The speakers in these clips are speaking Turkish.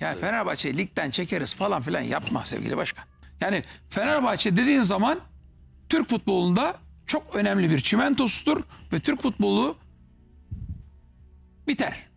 Yani evet. Fenerbahçe'yi ligden çekeriz falan filan yapma sevgili başkan. Yani Fenerbahçe dediğin zaman Türk futbolunda çok önemli bir çimentosudur ve Türk futbolu biter.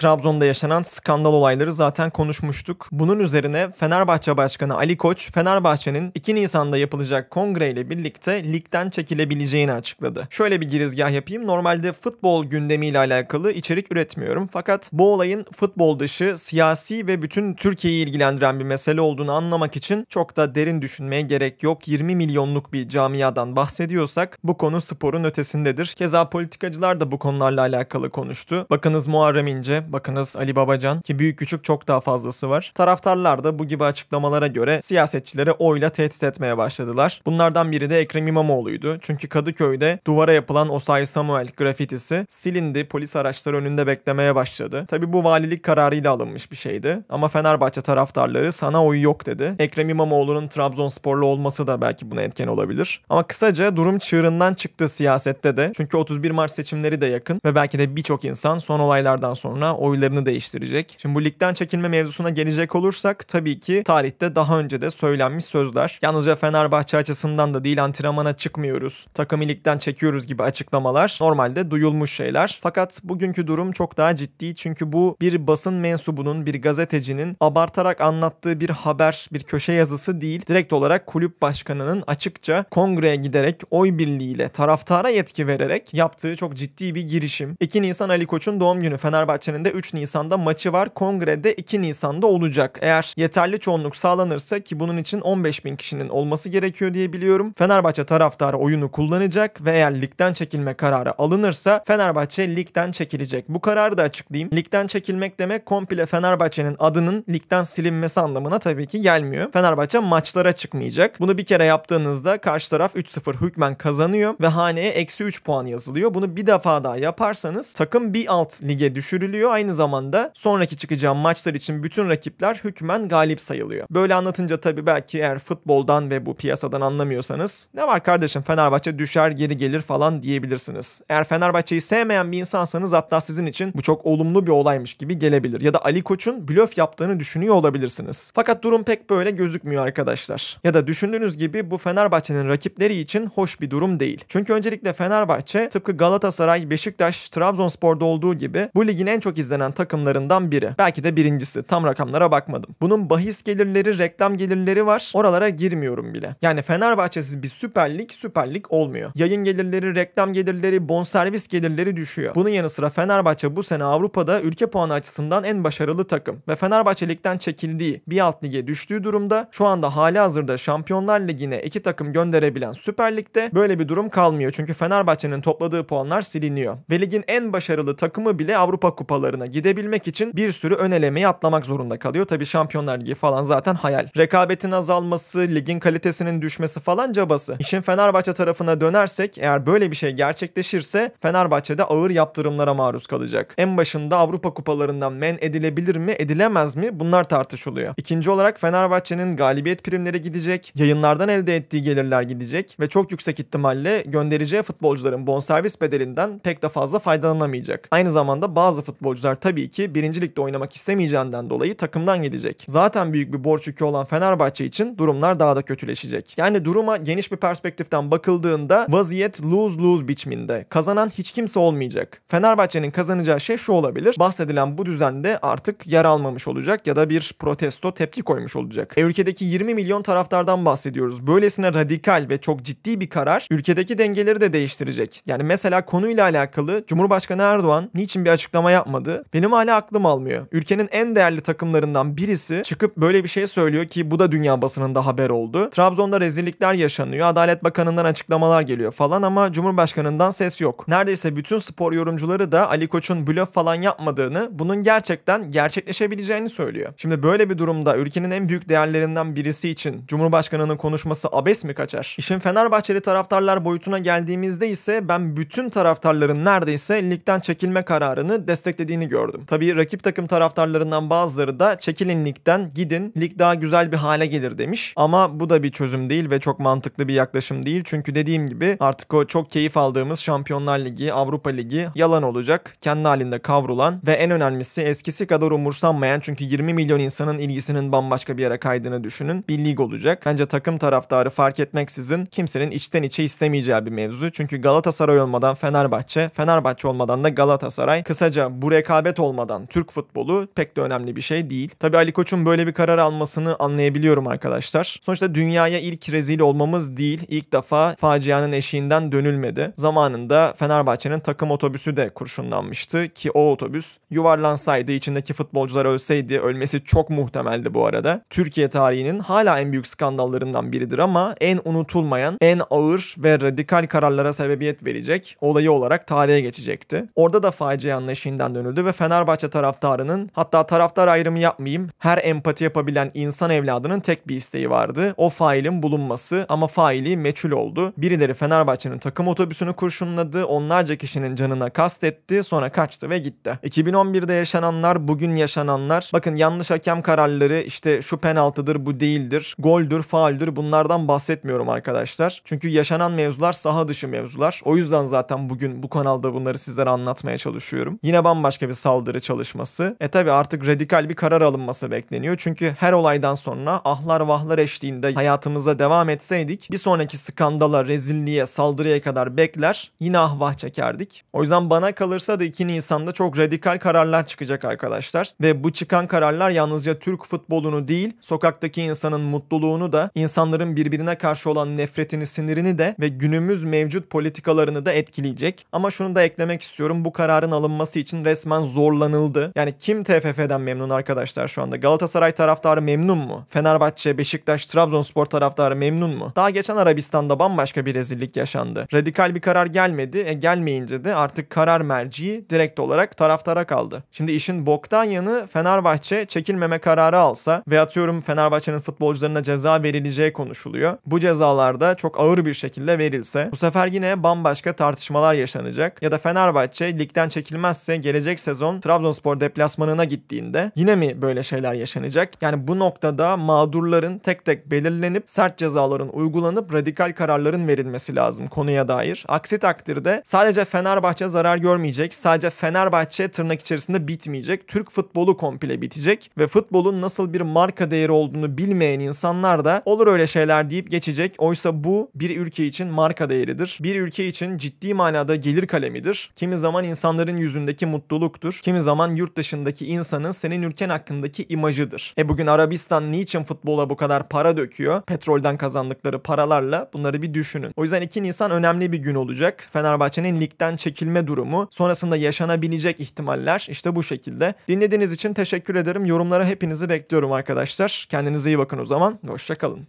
Trabzon'da yaşanan skandal olayları zaten konuşmuştuk. Bunun üzerine Fenerbahçe Başkanı Ali Koç, Fenerbahçe'nin 2 Nisan'da yapılacak kongre ile birlikte ligden çekilebileceğini açıkladı. Şöyle bir girizgah yapayım. Normalde futbol gündemiyle alakalı içerik üretmiyorum. Fakat bu olayın futbol dışı, siyasi ve bütün Türkiye'yi ilgilendiren bir mesele olduğunu anlamak için çok da derin düşünmeye gerek yok. 20 milyonluk bir camiadan bahsediyorsak bu konu sporun ötesindedir. Keza politikacılar da bu konularla alakalı konuştu. Bakınız Muharrem İnce, Bakınız Ali Babacan ki büyük küçük çok daha fazlası var. Taraftarlar da bu gibi açıklamalara göre siyasetçileri oyla tehdit etmeye başladılar. Bunlardan biri de Ekrem İmamoğlu'ydu. Çünkü Kadıköy'de duvara yapılan Osay Samuel grafitisi silindi, polis araçları önünde beklemeye başladı. Tabi bu valilik kararıyla alınmış bir şeydi. Ama Fenerbahçe taraftarları sana oy yok dedi. Ekrem İmamoğlu'nun Trabzonsporlu olması da belki buna etken olabilir. Ama kısaca durum çığırından çıktı siyasette de. Çünkü 31 Mart seçimleri de yakın ve belki de birçok insan son olaylardan sonra oylarını değiştirecek. Şimdi bu ligden çekilme mevzusuna gelecek olursak tabii ki tarihte daha önce de söylenmiş sözler. Yalnızca Fenerbahçe açısından da değil antrenmana çıkmıyoruz, takımı ligden çekiyoruz gibi açıklamalar normalde duyulmuş şeyler. Fakat bugünkü durum çok daha ciddi çünkü bu bir basın mensubunun, bir gazetecinin abartarak anlattığı bir haber, bir köşe yazısı değil. Direkt olarak kulüp başkanının açıkça kongreye giderek oy birliğiyle taraftara yetki vererek yaptığı çok ciddi bir girişim. 2 Nisan Ali Koç'un doğum günü Fenerbahçe'nin de Kongre'de 3 Nisan'da maçı var. Kongre'de 2 Nisan'da olacak. Eğer yeterli çoğunluk sağlanırsa ki bunun için 15 bin kişinin olması gerekiyor diye biliyorum. Fenerbahçe taraftarı oyunu kullanacak ve eğer ligden çekilme kararı alınırsa Fenerbahçe ligden çekilecek. Bu kararı da açıklayayım. Ligden çekilmek demek komple Fenerbahçe'nin adının ligden silinmesi anlamına tabii ki gelmiyor. Fenerbahçe maçlara çıkmayacak. Bunu bir kere yaptığınızda karşı taraf 3-0 hükmen kazanıyor ve haneye eksi 3 puan yazılıyor. Bunu bir defa daha yaparsanız takım bir alt lige düşürülüyor aynı zamanda sonraki çıkacağım maçlar için bütün rakipler hükmen galip sayılıyor. Böyle anlatınca tabii belki eğer futboldan ve bu piyasadan anlamıyorsanız ne var kardeşim Fenerbahçe düşer geri gelir falan diyebilirsiniz. Eğer Fenerbahçe'yi sevmeyen bir insansanız hatta sizin için bu çok olumlu bir olaymış gibi gelebilir. Ya da Ali Koç'un blöf yaptığını düşünüyor olabilirsiniz. Fakat durum pek böyle gözükmüyor arkadaşlar. Ya da düşündüğünüz gibi bu Fenerbahçe'nin rakipleri için hoş bir durum değil. Çünkü öncelikle Fenerbahçe tıpkı Galatasaray, Beşiktaş, Trabzonspor'da olduğu gibi bu ligin en çok izlenen takımlarından biri. Belki de birincisi. Tam rakamlara bakmadım. Bunun bahis gelirleri, reklam gelirleri var. Oralara girmiyorum bile. Yani Fenerbahçe'siz bir Süper Lig, Süper Lig olmuyor. Yayın gelirleri, reklam gelirleri, bonservis gelirleri düşüyor. Bunun yanı sıra Fenerbahçe bu sene Avrupa'da ülke puanı açısından en başarılı takım ve Fenerbahçe Lig'den çekildiği, bir alt lige düştüğü durumda şu anda hali hazırda Şampiyonlar Ligi'ne iki takım gönderebilen Süper Lig'de böyle bir durum kalmıyor. Çünkü Fenerbahçe'nin topladığı puanlar siliniyor. Ve ligin en başarılı takımı bile Avrupa Kupaları gruplarına gidebilmek için bir sürü ön elemeyi atlamak zorunda kalıyor. Tabi Şampiyonlar Ligi falan zaten hayal. Rekabetin azalması, ligin kalitesinin düşmesi falan cabası. İşin Fenerbahçe tarafına dönersek eğer böyle bir şey gerçekleşirse Fenerbahçe'de ağır yaptırımlara maruz kalacak. En başında Avrupa kupalarından men edilebilir mi, edilemez mi? Bunlar tartışılıyor. İkinci olarak Fenerbahçe'nin galibiyet primleri gidecek, yayınlardan elde ettiği gelirler gidecek ve çok yüksek ihtimalle göndereceği futbolcuların bonservis bedelinden pek de fazla faydalanamayacak. Aynı zamanda bazı futbolcu oyuncular tabii ki birincilikte oynamak istemeyeceğinden dolayı takımdan gidecek. Zaten büyük bir borç yükü olan Fenerbahçe için durumlar daha da kötüleşecek. Yani duruma geniş bir perspektiften bakıldığında vaziyet lose-lose biçiminde. Kazanan hiç kimse olmayacak. Fenerbahçe'nin kazanacağı şey şu olabilir. Bahsedilen bu düzende artık yer almamış olacak ya da bir protesto tepki koymuş olacak. E, ülkedeki 20 milyon taraftardan bahsediyoruz. Böylesine radikal ve çok ciddi bir karar ülkedeki dengeleri de değiştirecek. Yani mesela konuyla alakalı Cumhurbaşkanı Erdoğan niçin bir açıklama yapmadı? vardı. Benim hala aklım almıyor. Ülkenin en değerli takımlarından birisi çıkıp böyle bir şey söylüyor ki bu da dünya basınında haber oldu. Trabzon'da rezillikler yaşanıyor. Adalet Bakanı'ndan açıklamalar geliyor falan ama Cumhurbaşkanı'ndan ses yok. Neredeyse bütün spor yorumcuları da Ali Koç'un blöf falan yapmadığını, bunun gerçekten gerçekleşebileceğini söylüyor. Şimdi böyle bir durumda ülkenin en büyük değerlerinden birisi için Cumhurbaşkanı'nın konuşması abes mi kaçar? İşin Fenerbahçeli taraftarlar boyutuna geldiğimizde ise ben bütün taraftarların neredeyse ligden çekilme kararını desteklediğini ettiğini gördüm. Tabii rakip takım taraftarlarından bazıları da çekilin ligden gidin lig daha güzel bir hale gelir demiş. Ama bu da bir çözüm değil ve çok mantıklı bir yaklaşım değil. Çünkü dediğim gibi artık o çok keyif aldığımız Şampiyonlar Ligi, Avrupa Ligi yalan olacak. Kendi halinde kavrulan ve en önemlisi eskisi kadar umursanmayan çünkü 20 milyon insanın ilgisinin bambaşka bir yere kaydığını düşünün. Bir lig olacak. Bence takım taraftarı fark etmeksizin kimsenin içten içe istemeyeceği bir mevzu. Çünkü Galatasaray olmadan Fenerbahçe, Fenerbahçe olmadan da Galatasaray. Kısaca buraya rekabet olmadan Türk futbolu pek de önemli bir şey değil. Tabi Ali Koç'un böyle bir karar almasını anlayabiliyorum arkadaşlar. Sonuçta dünyaya ilk rezil olmamız değil, ilk defa facianın eşiğinden dönülmedi. Zamanında Fenerbahçe'nin takım otobüsü de kurşunlanmıştı ki o otobüs yuvarlansaydı, içindeki futbolcular ölseydi, ölmesi çok muhtemeldi bu arada. Türkiye tarihinin hala en büyük skandallarından biridir ama en unutulmayan, en ağır ve radikal kararlara sebebiyet verecek olayı olarak tarihe geçecekti. Orada da facianın eşiğinden dönüldü gördü ve Fenerbahçe taraftarının hatta taraftar ayrımı yapmayayım her empati yapabilen insan evladının tek bir isteği vardı. O failin bulunması ama faili meçhul oldu. Birileri Fenerbahçe'nin takım otobüsünü kurşunladı. Onlarca kişinin canına kastetti. Sonra kaçtı ve gitti. 2011'de yaşananlar bugün yaşananlar. Bakın yanlış hakem kararları işte şu penaltıdır bu değildir. Goldür fauldür bunlardan bahsetmiyorum arkadaşlar. Çünkü yaşanan mevzular saha dışı mevzular. O yüzden zaten bugün bu kanalda bunları sizlere anlatmaya çalışıyorum. Yine bambaşka bir bir saldırı çalışması. E tabi artık radikal bir karar alınması bekleniyor. Çünkü her olaydan sonra ahlar vahlar eşliğinde hayatımıza devam etseydik bir sonraki skandala, rezilliğe, saldırıya kadar bekler yine ahvah çekerdik. O yüzden bana kalırsa da 2 Nisan'da çok radikal kararlar çıkacak arkadaşlar. Ve bu çıkan kararlar yalnızca Türk futbolunu değil sokaktaki insanın mutluluğunu da insanların birbirine karşı olan nefretini, sinirini de ve günümüz mevcut politikalarını da etkileyecek. Ama şunu da eklemek istiyorum bu kararın alınması için resmen resmen zorlanıldı. Yani kim TFF'den memnun arkadaşlar şu anda? Galatasaray taraftarı memnun mu? Fenerbahçe, Beşiktaş, Trabzonspor taraftarı memnun mu? Daha geçen Arabistan'da bambaşka bir rezillik yaşandı. Radikal bir karar gelmedi. E gelmeyince de artık karar merciği direkt olarak taraftara kaldı. Şimdi işin boktan yanı Fenerbahçe çekilmeme kararı alsa ve atıyorum Fenerbahçe'nin futbolcularına ceza verileceği konuşuluyor. Bu cezalarda çok ağır bir şekilde verilse bu sefer yine bambaşka tartışmalar yaşanacak ya da Fenerbahçe ligden çekilmezse gelecek sezon Trabzonspor deplasmanına gittiğinde yine mi böyle şeyler yaşanacak? Yani bu noktada mağdurların tek tek belirlenip sert cezaların uygulanıp radikal kararların verilmesi lazım konuya dair. Aksi takdirde sadece Fenerbahçe zarar görmeyecek, sadece Fenerbahçe tırnak içerisinde bitmeyecek. Türk futbolu komple bitecek ve futbolun nasıl bir marka değeri olduğunu bilmeyen insanlar da olur öyle şeyler deyip geçecek. Oysa bu bir ülke için marka değeridir. Bir ülke için ciddi manada gelir kalemidir. Kimi zaman insanların yüzündeki mutluluk yolsuzluktur. Kimi zaman yurt dışındaki insanın senin ülken hakkındaki imajıdır. E bugün Arabistan niçin futbola bu kadar para döküyor? Petrolden kazandıkları paralarla bunları bir düşünün. O yüzden 2 Nisan önemli bir gün olacak. Fenerbahçe'nin ligden çekilme durumu, sonrasında yaşanabilecek ihtimaller işte bu şekilde. Dinlediğiniz için teşekkür ederim. Yorumlara hepinizi bekliyorum arkadaşlar. Kendinize iyi bakın o zaman. Hoşçakalın.